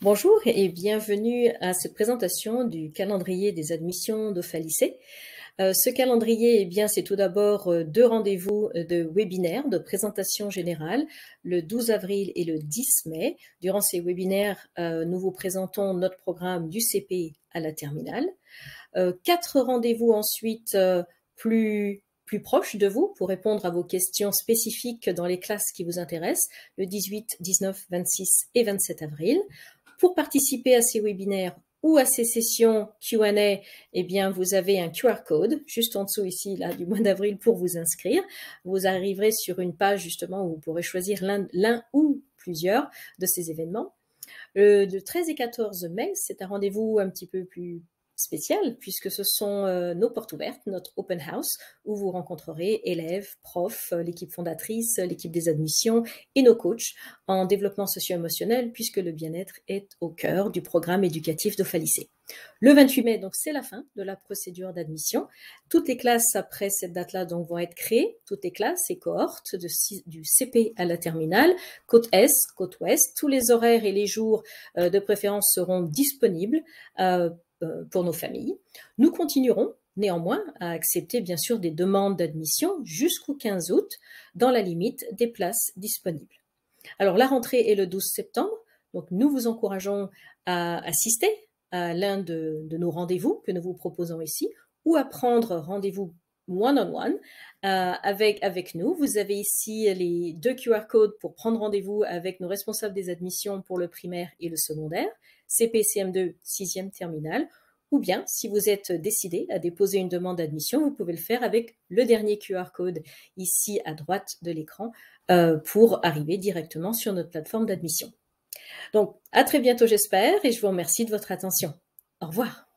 Bonjour et bienvenue à cette présentation du calendrier des admissions d'Ophalycée. Euh, ce calendrier, eh bien, c'est tout d'abord euh, deux rendez-vous euh, de webinaire, de présentation générale, le 12 avril et le 10 mai. Durant ces webinaires, nous vous présentons notre programme du CP à la terminale. quatre rendez-vous ensuite plus proches de vous pour répondre à vos questions spécifiques dans les classes qui vous intéressent le 18, 19, 26 et 27 avril. Pour participer à ces webinaires ou à ces sessions Q&A, eh bien, vous avez un QR code juste en dessous ici, là, du mois d'avril pour vous inscrire. Vous arriverez sur une page justement où vous pourrez choisir l'un ou plusieurs de ces événements. Le euh, 13 et 14 mai, c'est un rendez-vous un petit peu plus spécial, puisque ce sont euh, nos portes ouvertes, notre open house, où vous rencontrerez élèves, profs, euh, l'équipe fondatrice, l'équipe des admissions et nos coachs en développement socio-émotionnel, puisque le bien-être est au cœur du programme éducatif d'Ophalysée. Le 28 mai, donc c'est la fin de la procédure d'admission. Toutes les classes après cette date-là donc vont être créées, toutes les classes et cohortes du CP à la terminale, côte Est, côte Ouest. Tous les horaires et les jours euh, de préférence seront disponibles euh, pour nos familles. Nous continuerons néanmoins à accepter bien sûr des demandes d'admission jusqu'au 15 août dans la limite des places disponibles. Alors la rentrée est le 12 septembre, donc nous vous encourageons à assister à l'un de, de nos rendez-vous que nous vous proposons ici ou à prendre rendez-vous one-on-one euh, avec, avec nous. Vous avez ici les deux QR codes pour prendre rendez-vous avec nos responsables des admissions pour le primaire et le secondaire, CPCM2, 6e terminale. Ou bien, si vous êtes décidé à déposer une demande d'admission, vous pouvez le faire avec le dernier QR code ici à droite de l'écran euh, pour arriver directement sur notre plateforme d'admission. Donc, à très bientôt, j'espère, et je vous remercie de votre attention. Au revoir.